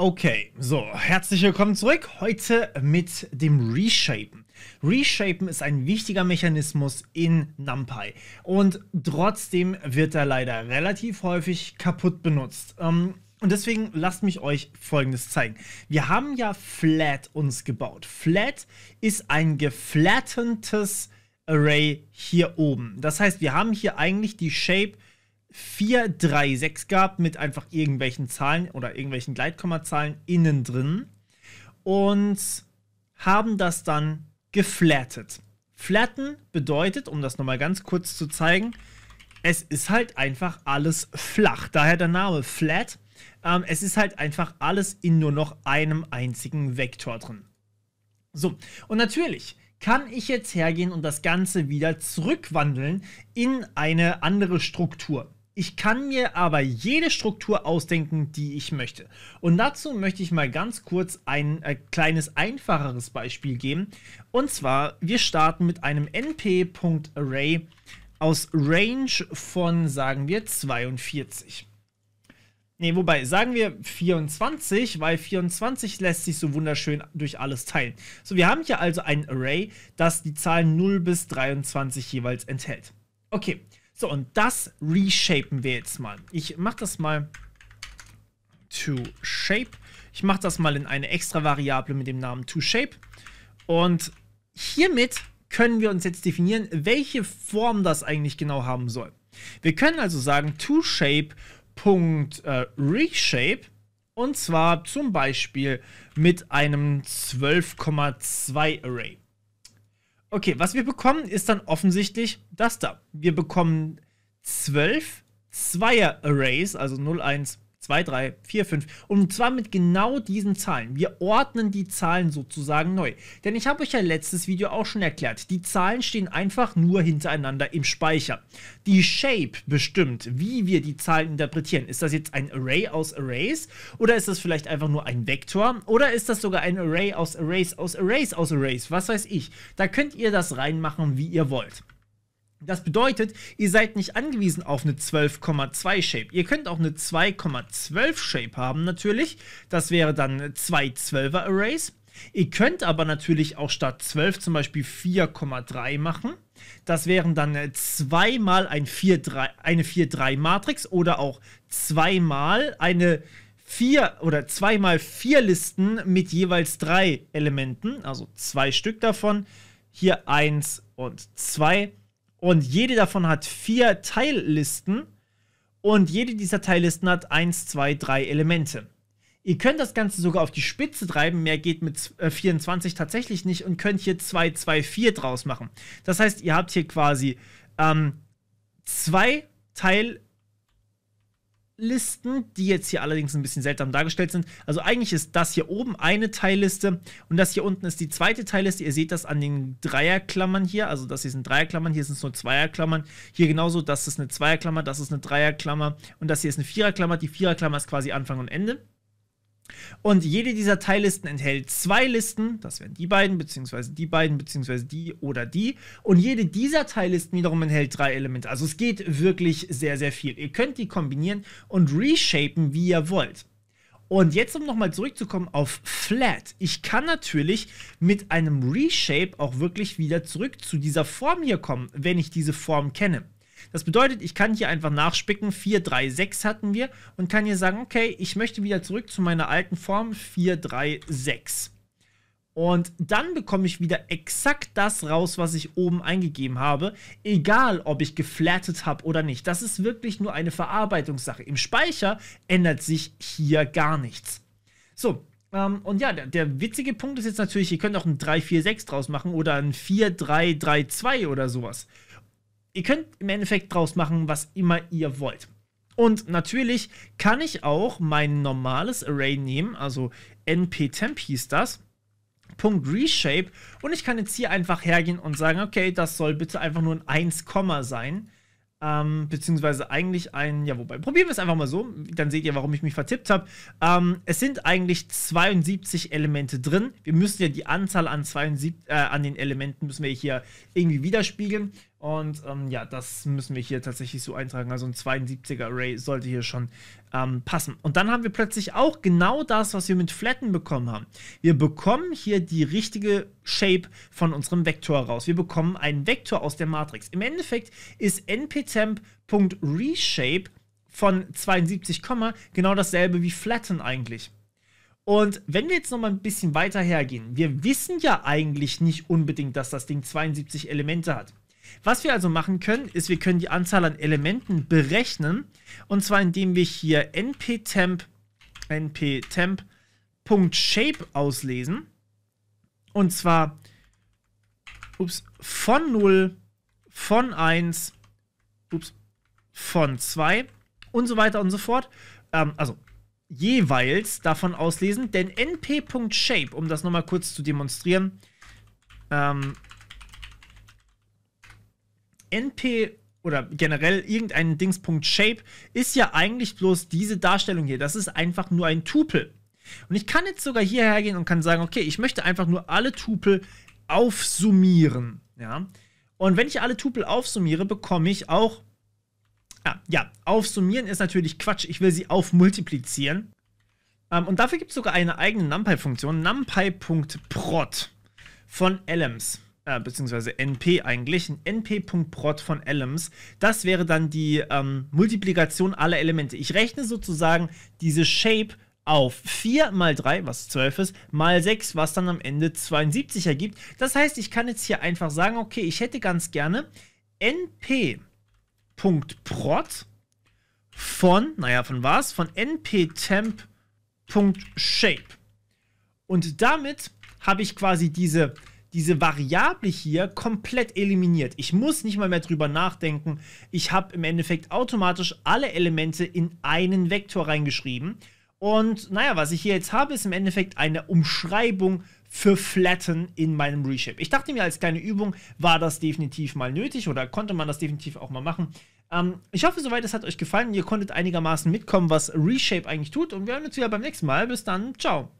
Okay, so, herzlich willkommen zurück. Heute mit dem Reshapen. Reshapen ist ein wichtiger Mechanismus in NumPy und trotzdem wird er leider relativ häufig kaputt benutzt. Ähm, und deswegen lasst mich euch Folgendes zeigen. Wir haben ja Flat uns gebaut. Flat ist ein geflattendes Array hier oben. Das heißt, wir haben hier eigentlich die Shape 4 3 436 gehabt mit einfach irgendwelchen Zahlen oder irgendwelchen Gleitkommazahlen innen drin und haben das dann geflattet. Flatten bedeutet, um das nochmal ganz kurz zu zeigen, es ist halt einfach alles flach. Daher der Name Flat. Ähm, es ist halt einfach alles in nur noch einem einzigen Vektor drin. So, und natürlich kann ich jetzt hergehen und das Ganze wieder zurückwandeln in eine andere Struktur. Ich kann mir aber jede Struktur ausdenken, die ich möchte. Und dazu möchte ich mal ganz kurz ein äh, kleines einfacheres Beispiel geben. Und zwar, wir starten mit einem np.array aus Range von, sagen wir, 42. Ne, wobei, sagen wir 24, weil 24 lässt sich so wunderschön durch alles teilen. So, wir haben hier also ein Array, das die Zahlen 0 bis 23 jeweils enthält. Okay, so, und das reshapen wir jetzt mal. Ich mache das mal to shape. Ich mache das mal in eine extra Variable mit dem Namen to shape. Und hiermit können wir uns jetzt definieren, welche Form das eigentlich genau haben soll. Wir können also sagen to shape äh, und zwar zum Beispiel mit einem 12,2 Array. Okay, was wir bekommen, ist dann offensichtlich das da. Wir bekommen 12 Zweier-Arrays, also 0, 1, 2, 3, 4, 5. Und zwar mit genau diesen Zahlen. Wir ordnen die Zahlen sozusagen neu. Denn ich habe euch ja letztes Video auch schon erklärt, die Zahlen stehen einfach nur hintereinander im Speicher. Die Shape bestimmt, wie wir die Zahlen interpretieren. Ist das jetzt ein Array aus Arrays? Oder ist das vielleicht einfach nur ein Vektor? Oder ist das sogar ein Array aus Arrays aus Arrays aus Arrays? Was weiß ich. Da könnt ihr das reinmachen, wie ihr wollt. Das bedeutet, ihr seid nicht angewiesen auf eine 12,2 Shape. Ihr könnt auch eine 2,12 Shape haben natürlich. Das wäre dann zwei 12er Arrays. Ihr könnt aber natürlich auch statt 12 zum Beispiel 4,3 machen. Das wären dann zweimal ein 4, 3, eine 4,3 matrix oder auch zweimal eine 4 oder zweimal 4 Listen mit jeweils drei Elementen, also zwei Stück davon. Hier 1 und 2 und jede davon hat vier Teillisten. Und jede dieser Teillisten hat 1, 2, 3 Elemente. Ihr könnt das Ganze sogar auf die Spitze treiben, mehr geht mit 24 äh, tatsächlich nicht und könnt hier 2, 2, 4 draus machen. Das heißt, ihr habt hier quasi ähm, zwei Teillisten. Listen, die jetzt hier allerdings ein bisschen seltsam dargestellt sind. Also eigentlich ist das hier oben eine Teilliste und das hier unten ist die zweite Teilliste. Ihr seht das an den Dreierklammern hier. Also das hier sind Dreierklammern, hier sind es nur Zweierklammern. Hier genauso, das ist eine Zweierklammer, das ist eine Dreierklammer und das hier ist eine Viererklammer. Die Viererklammer ist quasi Anfang und Ende. Und jede dieser Teillisten enthält zwei Listen, das wären die beiden, beziehungsweise die beiden, beziehungsweise die oder die. Und jede dieser Teillisten wiederum enthält drei Elemente. Also es geht wirklich sehr, sehr viel. Ihr könnt die kombinieren und reshapen, wie ihr wollt. Und jetzt, um nochmal zurückzukommen auf Flat. Ich kann natürlich mit einem Reshape auch wirklich wieder zurück zu dieser Form hier kommen, wenn ich diese Form kenne. Das bedeutet, ich kann hier einfach nachspicken. 4, 3, 6 hatten wir und kann hier sagen, okay, ich möchte wieder zurück zu meiner alten Form 4, 3, 6. Und dann bekomme ich wieder exakt das raus, was ich oben eingegeben habe, egal ob ich geflattet habe oder nicht. Das ist wirklich nur eine Verarbeitungssache. Im Speicher ändert sich hier gar nichts. So, ähm, und ja, der, der, witzige Punkt ist jetzt natürlich, ihr könnt auch ein 346 draus machen oder ein 4332 oder sowas. Ihr könnt im Endeffekt draus machen, was immer ihr wollt. Und natürlich kann ich auch mein normales Array nehmen, also NPTemp hieß das, Punkt Reshape und ich kann jetzt hier einfach hergehen und sagen, okay, das soll bitte einfach nur ein 1, sein. Ähm, beziehungsweise eigentlich ein, ja, wobei, probieren wir es einfach mal so, dann seht ihr, warum ich mich vertippt habe. Ähm, es sind eigentlich 72 Elemente drin. Wir müssen ja die Anzahl an, 72, äh, an den Elementen müssen wir hier irgendwie widerspiegeln. Und ähm, ja, das müssen wir hier tatsächlich so eintragen. Also ein 72er Array sollte hier schon ähm, passen. Und dann haben wir plötzlich auch genau das, was wir mit Flatten bekommen haben. Wir bekommen hier die richtige Shape von unserem Vektor raus. Wir bekommen einen Vektor aus der Matrix. Im Endeffekt ist nptemp.reshape von 72, genau dasselbe wie Flatten eigentlich. Und wenn wir jetzt nochmal ein bisschen weiter hergehen, wir wissen ja eigentlich nicht unbedingt, dass das Ding 72 Elemente hat. Was wir also machen können, ist, wir können die Anzahl an Elementen berechnen. Und zwar indem wir hier nptemp, nptemp.shape auslesen. Und zwar ups, von 0, von 1, ups, von 2 und so weiter und so fort. Ähm, also jeweils davon auslesen, denn np.shape, um das nochmal kurz zu demonstrieren, ähm, NP oder generell irgendeinen Dings.shape ist ja eigentlich bloß diese Darstellung hier. Das ist einfach nur ein Tupel. Und ich kann jetzt sogar hierher gehen und kann sagen, okay, ich möchte einfach nur alle Tupel aufsummieren. Ja? Und wenn ich alle Tupel aufsummiere, bekomme ich auch. Ah, ja, aufsummieren ist natürlich Quatsch. Ich will sie aufmultiplizieren. Ähm, und dafür gibt es sogar eine eigene NumPy-Funktion, numpy.prot von Elems äh, beziehungsweise np eigentlich, ein np.prot von Elements, das wäre dann die ähm, Multiplikation aller Elemente. Ich rechne sozusagen diese Shape auf 4 mal 3, was 12 ist, mal 6, was dann am Ende 72 ergibt. Das heißt, ich kann jetzt hier einfach sagen, okay, ich hätte ganz gerne np.prot von, naja, von was? Von nptemp.shape. Und damit habe ich quasi diese diese Variable hier komplett eliminiert. Ich muss nicht mal mehr drüber nachdenken. Ich habe im Endeffekt automatisch alle Elemente in einen Vektor reingeschrieben. Und naja, was ich hier jetzt habe, ist im Endeffekt eine Umschreibung für Flatten in meinem Reshape. Ich dachte mir, als kleine Übung war das definitiv mal nötig oder konnte man das definitiv auch mal machen. Ähm, ich hoffe, soweit es hat euch gefallen. Ihr konntet einigermaßen mitkommen, was Reshape eigentlich tut. Und wir hören uns wieder beim nächsten Mal. Bis dann. Ciao.